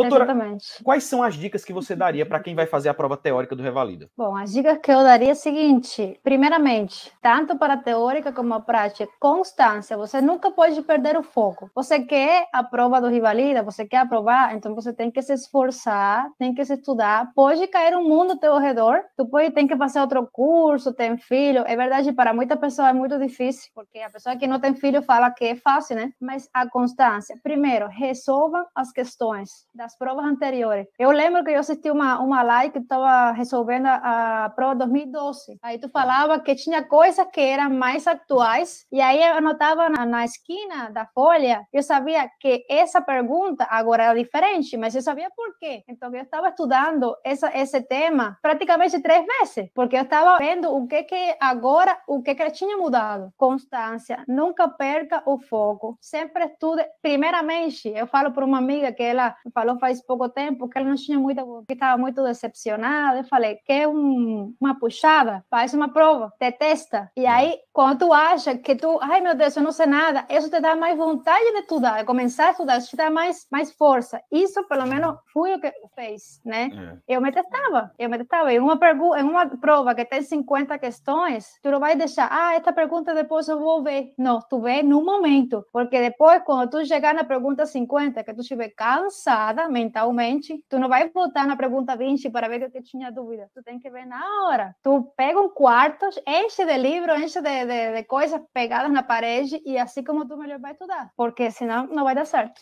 Doutora, Exatamente. quais são as dicas que você daria para quem vai fazer a prova teórica do Revalida? Bom, as dicas que eu daria é a seguinte: primeiramente, tanto para a teórica como a prática, constância. Você nunca pode perder o foco. Você quer a prova do Revalida, você quer aprovar, então você tem que se esforçar, tem que se estudar. Pode cair um mundo ao teu redor, tu pode ter que fazer outro curso, tem filho. É verdade, para muita pessoa é muito difícil, porque a pessoa que não tem filho fala que é fácil, né? Mas a constância. Primeiro, resolvam as questões da as provas anteriores. Eu lembro que eu assisti uma, uma live que estava resolvendo a, a, prova 2012. Aí tu falava que tinha coisas que eram mais atuais, e aí eu anotava na, na esquina da folha, eu sabia que essa pergunta agora era diferente, mas eu sabia por quê. Então eu estava estudando essa, esse tema praticamente três vezes, porque eu estava vendo o que que agora, o que que tinha mudado. Constância, nunca perca o foco, sempre estude. Primeiramente, eu falo para uma amiga que ela falou faz pouco tempo, que ela não tinha muita, que estava muito decepcionada. Eu falei, quer um, uma puxada? Faz uma prova, te testa. E hum. aí, quando tu acha que tu, ai meu Deus, eu não sei nada, isso te dá mais vontade de estudar, de começar a estudar, isso te dá mais, mais força. Isso, pelo menos, foi o que fez, né? É. Eu me testava, eu me testava. Em uma, pergunta, em uma prova que tem 50 questões, tu não vai deixar, ah, esta pergunta depois eu vou ver. Não, tu vê no momento, porque depois, quando tu chegar na pergunta 50, que tu estiver cansada, preparada mentalmente, tu não vai voltar na pergunta 20 para ver que eu tinha dúvida. Tu tem que ver na hora. Tu pega um quarto, enche de livro, enche de, de, de coisas pegadas na parede e assim como tu melhor vai estudar, porque senão não vai dar certo.